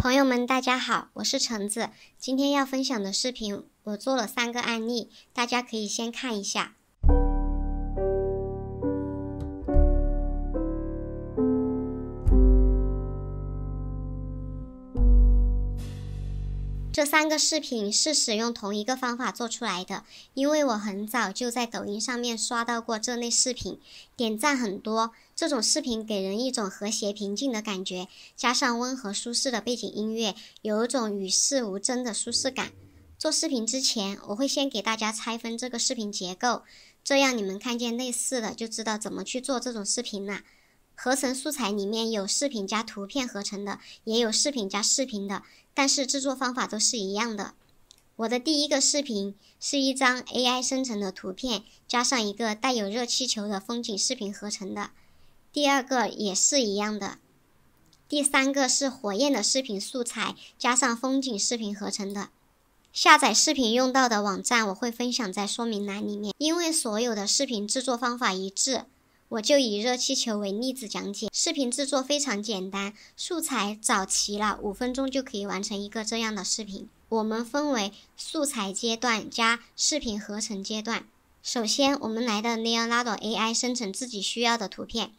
朋友们，大家好，我是橙子。今天要分享的视频，我做了三个案例，大家可以先看一下。这三个视频是使用同一个方法做出来的，因为我很早就在抖音上面刷到过这类视频，点赞很多。这种视频给人一种和谐平静的感觉，加上温和舒适的背景音乐，有一种与世无争的舒适感。做视频之前，我会先给大家拆分这个视频结构，这样你们看见类似的就知道怎么去做这种视频了。合成素材里面有视频加图片合成的，也有视频加视频的，但是制作方法都是一样的。我的第一个视频是一张 AI 生成的图片加上一个带有热气球的风景视频合成的，第二个也是一样的，第三个是火焰的视频素材加上风景视频合成的。下载视频用到的网站我会分享在说明栏里面，因为所有的视频制作方法一致。我就以热气球为例子讲解，视频制作非常简单，素材找齐了，五分钟就可以完成一个这样的视频。我们分为素材阶段加视频合成阶段。首先，我们来到 Leonardo AI 生成自己需要的图片。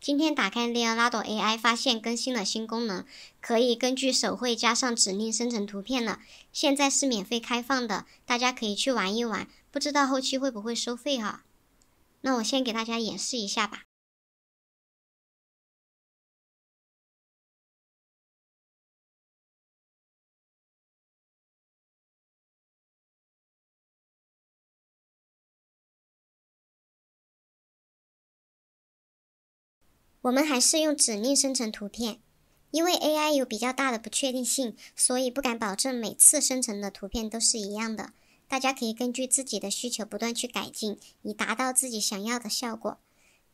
今天打开 Leonardo AI 发现更新了新功能，可以根据手绘加上指令生成图片了。现在是免费开放的，大家可以去玩一玩，不知道后期会不会收费哈。那我先给大家演示一下吧。我们还是用指令生成图片，因为 AI 有比较大的不确定性，所以不敢保证每次生成的图片都是一样的。大家可以根据自己的需求不断去改进，以达到自己想要的效果。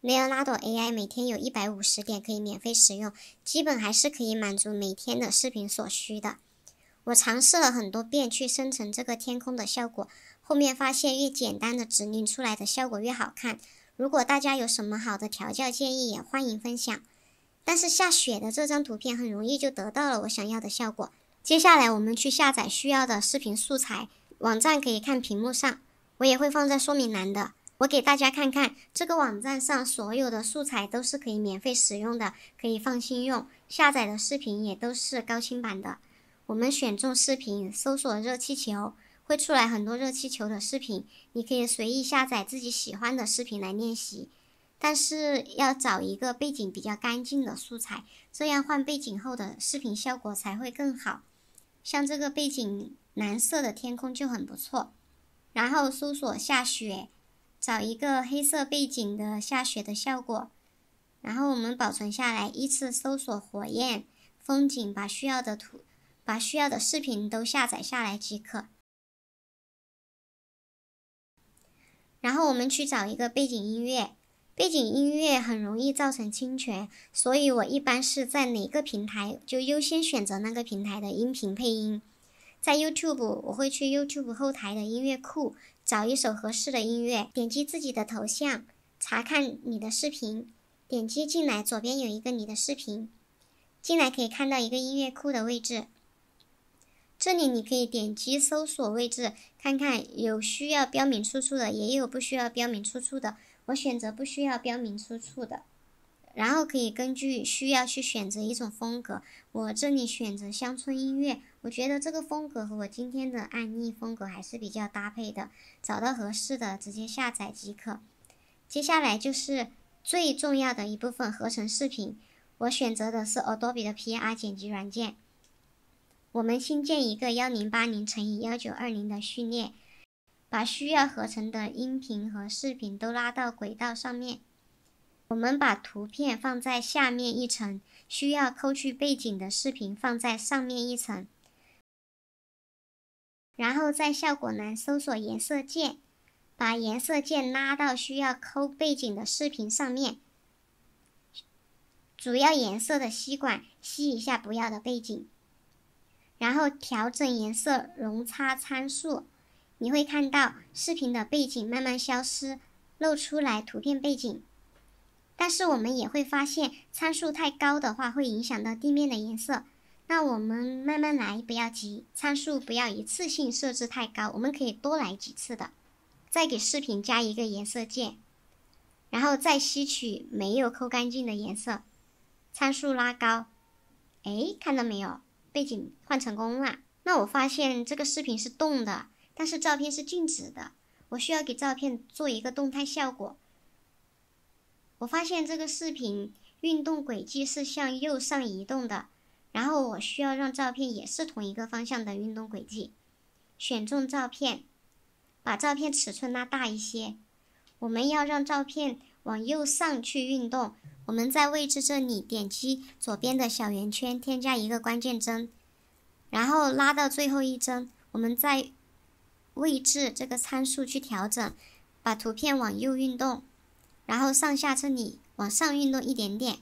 l e o r a d o AI 每天有一百五十点可以免费使用，基本还是可以满足每天的视频所需的。我尝试了很多遍去生成这个天空的效果，后面发现越简单的指令出来的效果越好看。如果大家有什么好的调教建议，也欢迎分享。但是下雪的这张图片很容易就得到了我想要的效果。接下来我们去下载需要的视频素材。网站可以看屏幕上，我也会放在说明栏的。我给大家看看，这个网站上所有的素材都是可以免费使用的，可以放心用。下载的视频也都是高清版的。我们选中视频，搜索“热气球”，会出来很多热气球的视频，你可以随意下载自己喜欢的视频来练习。但是要找一个背景比较干净的素材，这样换背景后的视频效果才会更好。像这个背景蓝色的天空就很不错，然后搜索下雪，找一个黑色背景的下雪的效果，然后我们保存下来，依次搜索火焰、风景，把需要的图、把需要的视频都下载下来即可。然后我们去找一个背景音乐。背景音乐很容易造成侵权，所以我一般是在哪个平台就优先选择那个平台的音频配音。在 YouTube，我会去 YouTube 后台的音乐库找一首合适的音乐，点击自己的头像，查看你的视频，点击进来，左边有一个你的视频，进来可以看到一个音乐库的位置。这里你可以点击搜索位置，看看有需要标明出处的，也有不需要标明出处的。我选择不需要标明出处的，然后可以根据需要去选择一种风格。我这里选择乡村音乐，我觉得这个风格和我今天的案例风格还是比较搭配的。找到合适的，直接下载即可。接下来就是最重要的一部分——合成视频。我选择的是 Adobe 的 PR 剪辑软件。我们新建一个幺零八零乘以幺九二零的序列。把需要合成的音频和视频都拉到轨道上面，我们把图片放在下面一层，需要抠去背景的视频放在上面一层。然后在效果栏搜索颜色键，把颜色键拉到需要抠背景的视频上面，主要颜色的吸管吸一下不要的背景，然后调整颜色容差参数。你会看到视频的背景慢慢消失，露出来图片背景。但是我们也会发现参数太高的话会影响到地面的颜色。那我们慢慢来，不要急，参数不要一次性设置太高，我们可以多来几次的。再给视频加一个颜色键，然后再吸取没有抠干净的颜色，参数拉高。哎，看到没有？背景换成功了。那我发现这个视频是动的。但是照片是静止的，我需要给照片做一个动态效果。我发现这个视频运动轨迹是向右上移动的，然后我需要让照片也是同一个方向的运动轨迹。选中照片，把照片尺寸拉大一些。我们要让照片往右上去运动，我们在位置这里点击左边的小圆圈，添加一个关键帧，然后拉到最后一帧，我们在。位置这个参数去调整，把图片往右运动，然后上下这里往上运动一点点。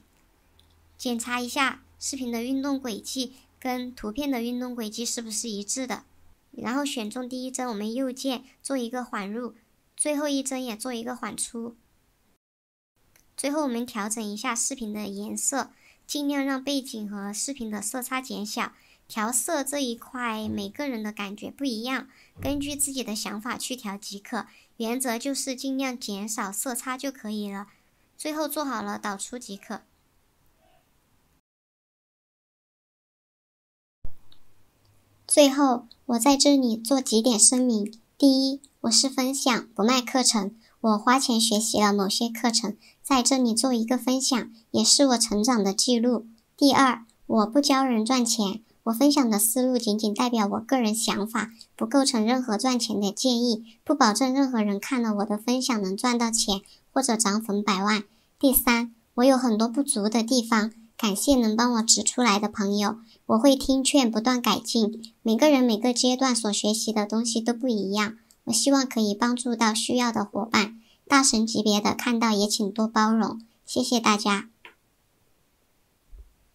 检查一下视频的运动轨迹跟图片的运动轨迹是不是一致的。然后选中第一帧，我们右键做一个缓入，最后一帧也做一个缓出。最后我们调整一下视频的颜色，尽量让背景和视频的色差减小。调色这一块，每个人的感觉不一样，根据自己的想法去调即可。原则就是尽量减少色差就可以了。最后做好了导出即可。最后，我在这里做几点声明：第一，我是分享，不卖课程。我花钱学习了某些课程，在这里做一个分享，也是我成长的记录。第二，我不教人赚钱。我分享的思路仅仅代表我个人想法，不构成任何赚钱的建议，不保证任何人看了我的分享能赚到钱或者涨粉百万。第三，我有很多不足的地方，感谢能帮我指出来的朋友，我会听劝，不断改进。每个人每个阶段所学习的东西都不一样，我希望可以帮助到需要的伙伴。大神级别的看到也请多包容，谢谢大家。